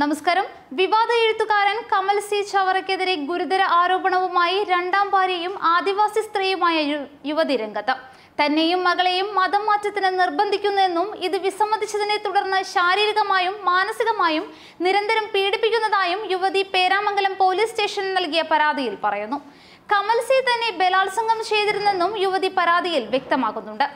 നമസ്കാരം വിവാദ എഴുത്തുകാരൻ കമൽ സി ചവറയ്ക്കെതിരെ ഗുരുതര ആരോപണവുമായി രണ്ടാം ഭാര്യയും ആദിവാസി സ്ത്രീയുമായ യുവതി രംഗത്ത് തന്നെയും മകളെയും മതം മാറ്റത്തിന് നിർബന്ധിക്കുന്നുവെന്നും ഇത് വിസമ്മതിച്ചതിനെ തുടർന്ന് ശാരീരികമായും മാനസികമായും നിരന്തരം പീഡിപ്പിക്കുന്നതായും യുവതി പേരാമംഗലം പോലീസ് സ്റ്റേഷനിൽ നൽകിയ പരാതിയിൽ പറയുന്നു കമൽ സി തന്നെ ബലാത്സംഗം ചെയ്തിരുന്നെന്നും യുവതി പരാതിയിൽ വ്യക്തമാക്കുന്നുണ്ട്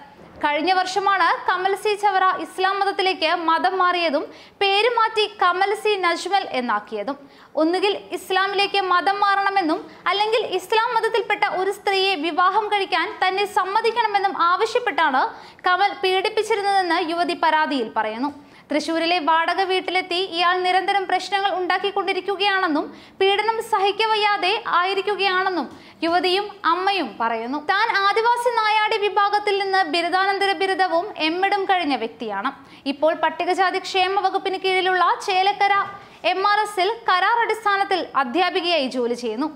കഴിഞ്ഞ വർഷമാണ് കമൽസി ചവറ ഇസ്ലാം മതത്തിലേക്ക് മതം മാറിയതും പേര് മാറ്റി കമൽസി നജ്മൽ എന്നാക്കിയതും ഒന്നുകിൽ ഇസ്ലാമിലേക്ക് മതം മാറണമെന്നും അല്ലെങ്കിൽ ഇസ്ലാം മതത്തിൽപ്പെട്ട ഒരു സ്ത്രീയെ വിവാഹം കഴിക്കാൻ തന്നെ സമ്മതിക്കണമെന്നും ആവശ്യപ്പെട്ടാണ് കമൽ പീഡിപ്പിച്ചിരുന്നതെന്ന് യുവതി പരാതിയിൽ പറയുന്നു തൃശൂരിലെ വാടക വീട്ടിലെത്തി ഇയാൾ നിരന്തരം പ്രശ്നങ്ങൾ ഉണ്ടാക്കിക്കൊണ്ടിരിക്കുകയാണെന്നും പീഡനം സഹിക്കവയ്യാതെ ആയിരിക്കുകയാണെന്നും യുവതിയും അമ്മയും പറയുന്നു താൻ ആദിവാസി നായാടി വിഭാഗത്തിൽ നിന്ന് ബിരുദാനന്തര ബിരുദവും എമ്മിടും കഴിഞ്ഞ വ്യക്തിയാണ് ഇപ്പോൾ പട്ടികജാതി ക്ഷേമ വകുപ്പിന് കീഴിലുള്ള ചേലക്കര എം ആർ എസിൽ കരാർ അടിസ്ഥാനത്തിൽ അധ്യാപികയായി ജോലി ചെയ്യുന്നു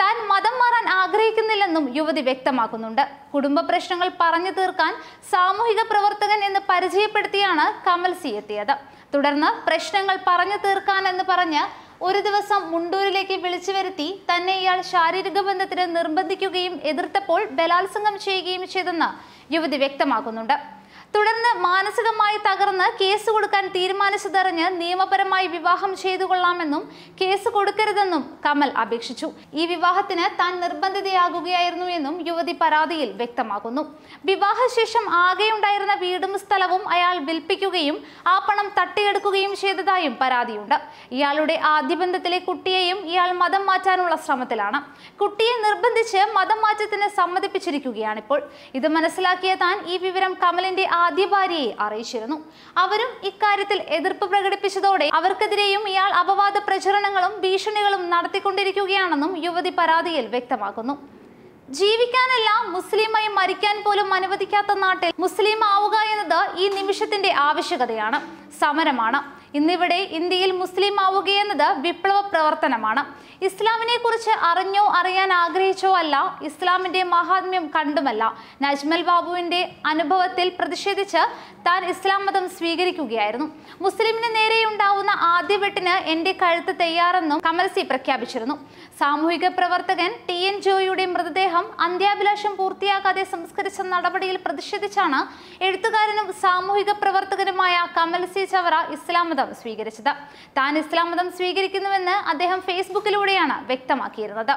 താൻ മതം മാറാൻ ആഗ്രഹിക്കുന്നില്ലെന്നും യുവതി വ്യക്തമാക്കുന്നുണ്ട് കുടുംബ പ്രശ്നങ്ങൾ പറഞ്ഞു തീർക്കാൻ സാമൂഹിക പ്രവർത്തകൻ എന്ന് പരിചയപ്പെടുത്തിയാണ് കമൽ സി എത്തിയത് തുടർന്ന് പ്രശ്നങ്ങൾ പറഞ്ഞു എന്ന് പറഞ്ഞ് ഒരു ദിവസം മുണ്ടൂരിലേക്ക് വിളിച്ചു വരുത്തി തന്നെ ഇയാൾ ശാരീരിക ബന്ധത്തിന് നിർബന്ധിക്കുകയും എതിർത്തപ്പോൾ ബലാത്സംഗം ചെയ്യുകയും ചെയ്തെന്ന് യുവതി വ്യക്തമാക്കുന്നുണ്ട് തുടർന്ന് മാനസികമായി തകർന്ന് കേസ് കൊടുക്കാൻ തീരുമാനിച്ചതറിഞ്ഞ് നിയമപരമായി വിവാഹം ചെയ്തു കൊള്ളാമെന്നും കേസ് കൊടുക്കരുതെന്നും കമൽ അപേക്ഷിച്ചു ഈ വിവാഹത്തിന് താൻ നിർബന്ധിതയാകുകയായിരുന്നു എന്നും യുവതി പരാതിയിൽ വ്യക്തമാക്കുന്നു വിവാഹശേഷം ആകെയുണ്ടായിരുന്ന വീടും സ്ഥലവും അയാൾ വിൽപ്പിക്കുകയും ആ പണം തട്ടിയെടുക്കുകയും ചെയ്തതായും പരാതിയുണ്ട് ഇയാളുടെ ബന്ധത്തിലെ കുട്ടിയെയും ഇയാൾ മതം മാറ്റാനുള്ള ശ്രമത്തിലാണ് കുട്ടിയെ നിർബന്ധിച്ച് മതം മാറ്റത്തിന് സമ്മതിപ്പിച്ചിരിക്കുകയാണിപ്പോൾ ഇത് മനസ്സിലാക്കിയ താൻ ഈ വിവരം കമലിന്റെ ആദ്യ ഭാര്യയെ അറിയിച്ചിരുന്നു അവരും ഇക്കാര്യത്തിൽ എതിർപ്പ് പ്രകടിപ്പിച്ചതോടെ അവർക്കെതിരെയും ഇയാൾ അപവാദ പ്രചരണങ്ങളും ഭീഷണികളും നടത്തിക്കൊണ്ടിരിക്കുകയാണെന്നും യുവതി പരാതിയിൽ വ്യക്തമാക്കുന്നു ജീവിക്കാനല്ല മുസ്ലിമായി മരിക്കാൻ പോലും അനുവദിക്കാത്ത നാട്ടിൽ മുസ്ലിം ആവുക എന്നത് ഈ നിമിഷത്തിന്റെ ആവശ്യകതയാണ് സമരമാണ് ഇന്നിവിടെ ഇന്ത്യയിൽ മുസ്ലിം ആവുകയെന്നത് വിപ്ലവ പ്രവർത്തനമാണ് ഇസ്ലാമിനെ കുറിച്ച് അറിഞ്ഞോ അറിയാൻ ആഗ്രഹിച്ചോ അല്ല ഇസ്ലാമിന്റെ മഹാത്മ്യം കണ്ടുമല്ല നജ്മൽ ബാബുവിന്റെ അനുഭവത്തിൽ പ്രതിഷേധിച്ച് താൻ ഇസ്ലാം മതം സ്വീകരിക്കുകയായിരുന്നു മുസ്ലിമിന് ഉണ്ടാവുന്ന ആദ്യ വെട്ടിന് എന്റെ കഴുത്ത് തയ്യാറെന്നും കമൽസി പ്രഖ്യാപിച്ചിരുന്നു സാമൂഹിക പ്രവർത്തകൻ ടി എൻ ജോയിയുടെ മൃതദേഹം അന്ത്യാഭിലാഷം പൂർത്തിയാക്കാതെ സംസ്കരിച്ച നടപടിയിൽ പ്രതിഷേധിച്ചാണ് എഴുത്തുകാരനും സാമൂഹിക പ്രവർത്തകനുമായ കമൽസി ചവറ ഇസ്ലാം മതം മതം സ്വീകരിച്ചത് താൻ ഇസ്ലാം മതം സ്വീകരിക്കുന്നുവെന്ന് അദ്ദേഹം ഫേസ്ബുക്കിലൂടെയാണ് വ്യക്തമാക്കിയിരുന്നത്